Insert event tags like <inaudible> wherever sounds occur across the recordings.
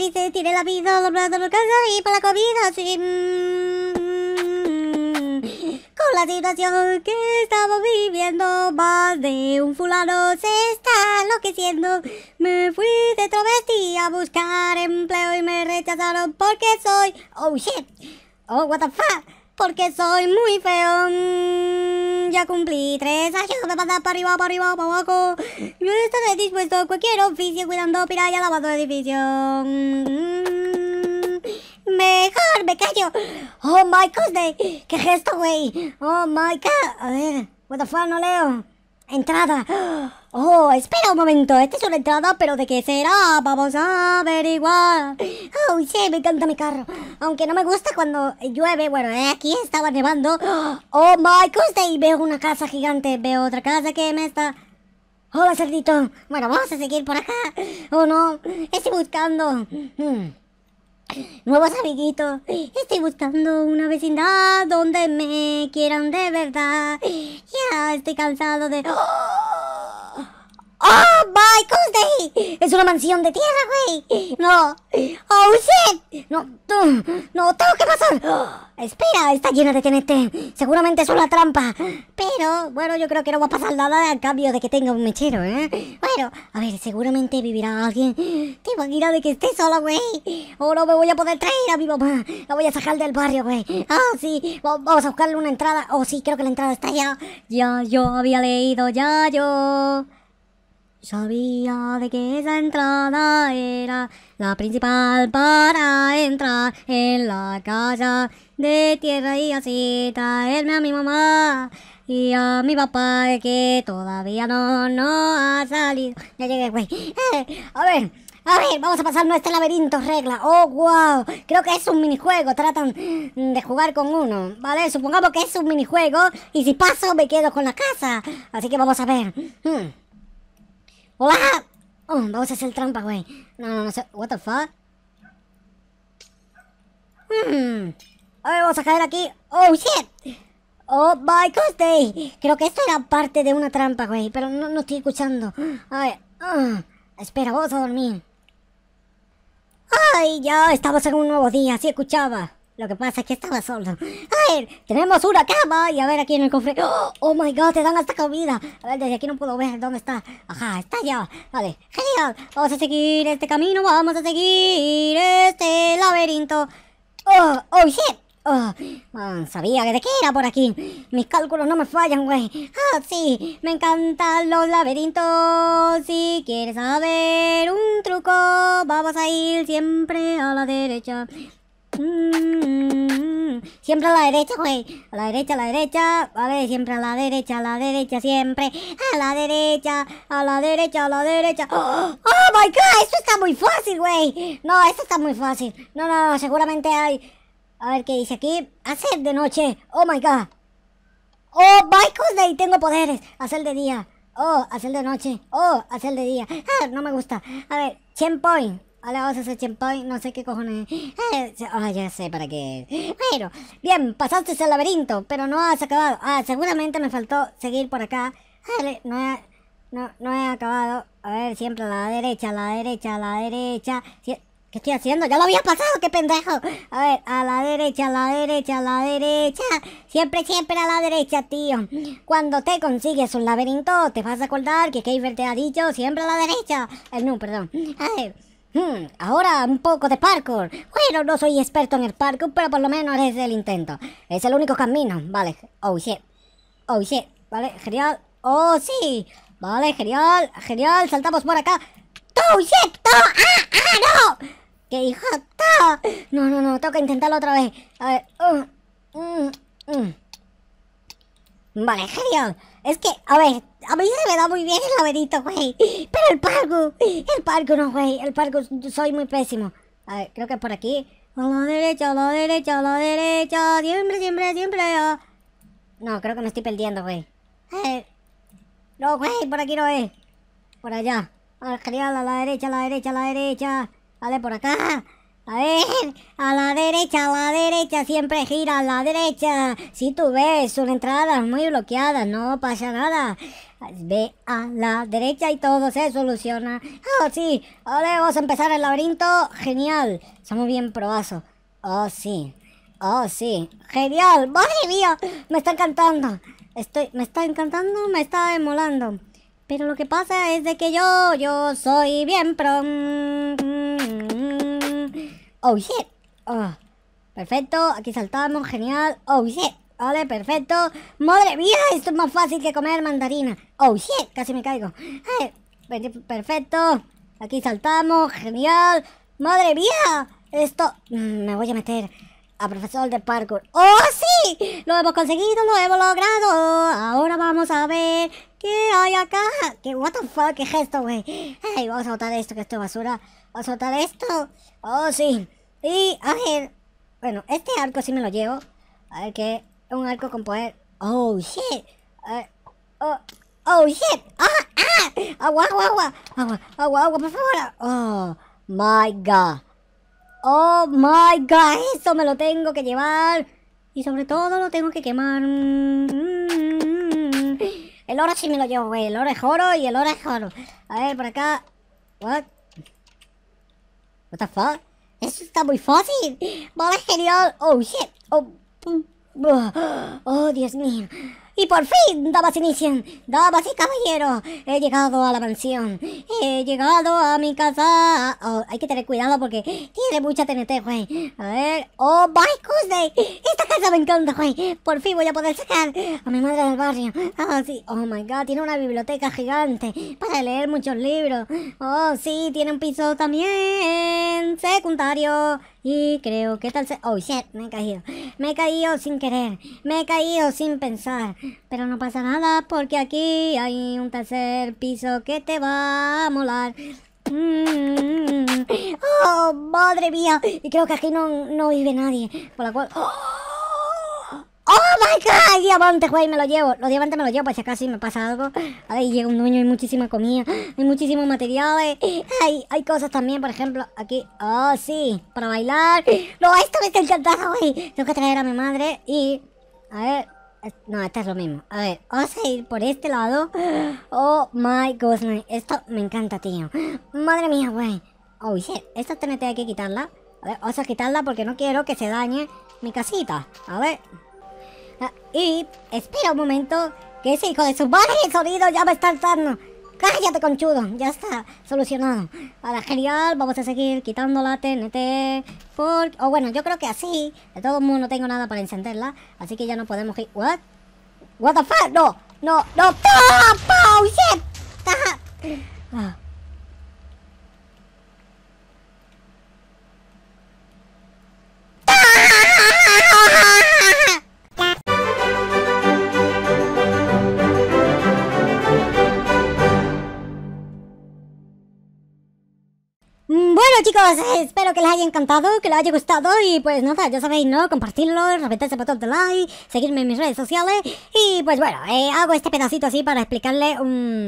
triste, tiré la vida, doblando la casa y para la comida, sí. Mm, con la situación que estamos viviendo, más de un fulano se está enloqueciendo. Me fui de travesti a buscar empleo y me rechazaron porque soy. Oh shit, oh what the fuck, porque soy muy feo. Mm ya cumplí tres años, de pasar para arriba, para arriba, para abajo. No estaré dispuesto a cualquier oficio cuidando piraya de edificio. Mm, mejor me callo. Oh my god, qué gesto, güey. Oh my god. A ver, what the fuck, no leo. Entrada. Oh, espera un momento. Esta es una entrada, pero ¿de qué será? Vamos a averiguar. Oh, sí, me encanta mi carro. Aunque no me gusta cuando llueve. Bueno, aquí estaba nevando. Oh, my God. Y veo una casa gigante. Veo otra casa que me está... Hola, oh, cerdito. Bueno, vamos a seguir por acá. Oh, no. Estoy buscando. Hmm nuevos amiguitos. Estoy buscando una vecindad donde me quieran de verdad. Ya estoy cansado de... ¡Oh! ¡Oh, my ahí? ¡Es una mansión de tierra, güey! ¡No! ¡Oh, shit! ¡No, no, no tengo que pasar! <gasps> espera, está llena de tenete. Seguramente es una trampa. Pero, bueno, yo creo que no va a pasar nada a cambio de que tenga un mechero, ¿eh? Bueno, a ver, seguramente vivirá alguien. Qué imaginas de que esté sola, güey? O oh, no me voy a poder traer a mi mamá. La voy a sacar del barrio, güey. Ah, sí. Vamos a buscarle una entrada. Oh, sí, creo que la entrada está ya. Ya yo había leído, ya yo. Sabía de que esa entrada era la principal para entrar en la casa de tierra y así traerme a mi mamá y a mi papá que todavía no, no ha salido. Ya llegué, güey. Eh, a ver. A ver, vamos a pasar nuestro laberinto regla. Oh, wow. Creo que es un minijuego. Tratan de jugar con uno. Vale, supongamos que es un minijuego. Y si paso, me quedo con la casa. Así que vamos a ver. Hmm. Oh, vamos a hacer trampa, güey. No, no, no sé. ¿What the fuck? Hmm. vamos a caer aquí. ¡Oh, shit! ¡Oh, my God! Creo que esto era parte de una trampa, güey. Pero no, estoy escuchando. A ver. Ah, espera, vamos a dormir. ¡Ay, ya! Estamos en un nuevo día. Sí escuchaba. Lo que pasa es que estaba solo. A ver, tenemos una cama. Y a ver aquí en el cofre. ¡Oh! oh, my god, te dan hasta comida. A ver, desde aquí no puedo ver dónde está. Ajá, está ya. Vale, genial. Vamos a seguir este camino. Vamos a seguir este laberinto. Oh, oh shit. Oh, man, sabía que de qué era por aquí. Mis cálculos no me fallan, güey. Ah, sí, me encantan los laberintos. Si quieres saber un truco, vamos a ir siempre a la derecha. Mm. siempre a la derecha, güey. A la derecha, a la derecha. A ver, siempre a la derecha, a la derecha, siempre. A la derecha, a la derecha, a la derecha. ¡Oh, ¡Oh my god! Esto está muy fácil, güey. No, esto está muy fácil. No, no, seguramente hay... A ver qué dice aquí. Hacer de noche. Oh my god. Oh, my y tengo poderes. Hacer de día. Oh, hacer de noche. Oh, hacer de día. Ah, no me gusta. A ver, 100 no sé qué cojones. Eh, ah, ya sé para qué. Bueno, bien, pasaste ese laberinto, pero no has acabado. Ah, seguramente me faltó seguir por acá. no he, acabado. A ver, siempre a la derecha, a la derecha, a la derecha. ¿Qué estoy haciendo? ¡Ya lo había pasado! ¡Qué pendejo! A ver, a la derecha, a la derecha, a la derecha. Siempre, siempre a la derecha, tío. Cuando te consigues un laberinto, te vas a acordar que Keifer te ha dicho siempre a la derecha. El eh, no, perdón. A ver. Hmm, ahora un poco de parkour. Bueno, no soy experto en el parkour, pero por lo menos es el intento. Es el único camino, vale. Oh shit. Oh shit. Vale, genial. Oh sí. Vale, genial. Genial. Saltamos por acá. Oh shit. Oh, ¡Ah! ¡Ah! ¡No! ¡Qué hijo! No, no, no. Tengo que intentarlo otra vez. A ver. Uh, mm, mm. Vale, genial. Es que, a ver, a mí se me da muy bien el laberinto, güey. Pero el parco, el parco no, güey. El parkour soy muy pésimo. A ver, creo que por aquí. A la derecha, a la derecha, a la derecha. Siempre, siempre, siempre. No, creo que me estoy perdiendo, güey. No, güey, por aquí no es. Por allá. A la, a la derecha, a la derecha, a la derecha. Vale, por acá. A ver, a la derecha, a la derecha, siempre gira a la derecha. Si tú ves son entradas muy bloqueadas, no pasa nada. Ve a la derecha y todo se soluciona. Oh, sí, ahora vamos a empezar el laberinto. Genial, somos bien probazos Oh, sí, oh, sí, genial, madre mía, me está encantando. Estoy, me está encantando, me está emolando. Pero lo que pasa es de que yo, yo soy bien pro. Oh shit. Ah, perfecto, aquí saltamos, genial. Oh shit. Vale, perfecto. Madre mía, esto es más fácil que comer mandarina. Oh shit, casi me caigo. perfecto. Aquí saltamos, genial. Madre mía, esto mm, me voy a meter a profesor de parkour. ¡Oh, sí! Lo hemos conseguido, lo hemos logrado. Ahora vamos a ver qué hay acá. ¿Qué, what the fuck, qué es esto, güey? Hey, vamos a botar esto, que esto es basura a soltar esto. Oh, sí. Y, a ver. Bueno, este arco sí me lo llevo. A ver ¿qué? un arco con poder. Oh, shit. Oh, oh shit. Ah, ah. Agua, agua, agua. Agua, agua, agua, por favor. Oh, my God. Oh, my God. esto me lo tengo que llevar. Y sobre todo lo tengo que quemar. El oro sí me lo llevo, güey. El oro es oro y el oro es oro. A ver, por acá. What? What the fuck? Esto está muy fácil. Vale, genial. Oh, shit. oh, <sighs> oh Dios mío. Y por fin, damas inician, damas y caballeros, he llegado a la mansión, he llegado a mi casa. Oh, hay que tener cuidado porque tiene mucha TNT, güey. A ver, oh my god, esta casa me encanta, güey. Por fin voy a poder sacar a mi madre del barrio. oh, sí, oh my god, tiene una biblioteca gigante para leer muchos libros. Oh, sí, tiene un piso también secundario. Y creo que tal Oh, shit, me he caído. Me he caído sin querer. Me he caído sin pensar. Pero no pasa nada porque aquí hay un tercer piso que te va a molar. Mm. Oh, madre mía. Y creo que aquí no, no vive nadie. Por la cual... Oh, ¡Oh, my God! Diamante, güey, me lo llevo. Los diamantes me lo llevo, por pues, si acaso me pasa algo. Ahí llega un dueño, hay muchísima comida, hay muchísimos materiales. Hay, hay cosas también, por ejemplo, aquí. ¡Oh, sí! Para bailar. No, esto me está encantado, güey. Tengo que traer a mi madre y... A ver... No, esto es lo mismo. A ver, vamos a ir por este lado. Oh my God! Esto me encanta, tío. Madre mía, güey. Oh shit. Esta TNT que quitarla. A ver, vamos a quitarla porque no quiero que se dañe mi casita. A ver, y espera un momento, que ese hijo de su madre el sonido ya me está alzando. Cállate conchudo, ya está solucionado. Para genial, vamos a seguir quitando la TNT. O bueno, yo creo que así, de todo mundo no tengo nada para encenderla, así que ya no podemos ir. What? What the fuck? No, no, no. ¡Oh, shit! espero que les haya encantado, que les haya gustado y pues nada, ya sabéis, ¿no? Compartirlo, repetir ese botón de like, seguirme en mis redes sociales y pues bueno, eh, hago este pedacito así para explicarle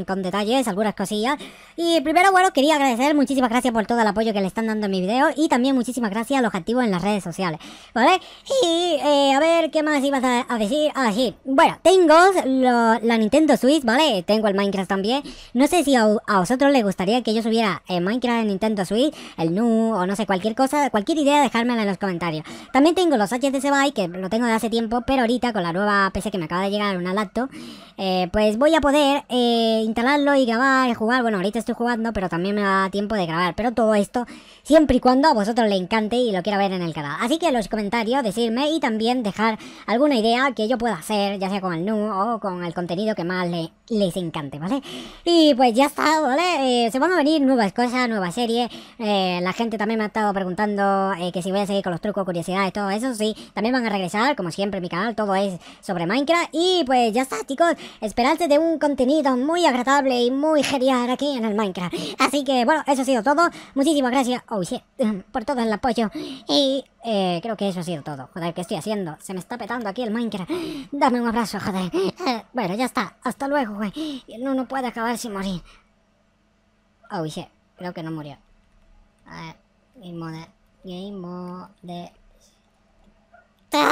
con detalles algunas cosillas. Y primero, bueno, quería agradecer, muchísimas gracias por todo el apoyo que le están dando a mi video y también muchísimas gracias a los activos en las redes sociales, ¿vale? Y eh, a ver, ¿qué más ibas a, decir? Ah, sí, bueno, tengo la Nintendo Switch, ¿vale? Tengo el Minecraft también. No sé si a, vosotros les gustaría que yo subiera el eh, Minecraft en Nintendo Switch, el o no sé, cualquier cosa, cualquier idea, dejármela en los comentarios. También tengo los de Vive, que lo tengo de hace tiempo, pero ahorita con la nueva PC que me acaba de llegar, una laptop, eh, pues voy a poder eh, instalarlo y grabar y jugar. Bueno, ahorita estoy jugando, pero también me da tiempo de grabar. Pero todo esto, siempre y cuando a vosotros le encante y lo quiera ver en el canal. Así que en los comentarios, decirme y también dejar alguna idea que yo pueda hacer, ya sea con el NU o con el contenido que más les encante, ¿vale? Y pues ya está, ¿vale? Eh, se van a venir nuevas cosas, nuevas series, la gente también me ha estado preguntando eh, que si voy a seguir con los trucos, curiosidades, todo eso. Sí, también van a regresar, como siempre, mi canal, todo es sobre Minecraft. Y pues ya está, chicos. Esperarse de un contenido muy agradable y muy genial aquí en el Minecraft. Así que bueno, eso ha sido todo. Muchísimas gracias, oh, <laughs> por todo el apoyo. Y eh, creo que eso ha sido todo. Joder, ¿qué estoy haciendo? Se me está petando aquí el Minecraft. Dame un abrazo, joder. Eh, bueno, ya está. Hasta luego, güey. No, no puede acabar sin morir. Oh, Creo que no murió. はい。いもね。ゲイで、た <laughs> ー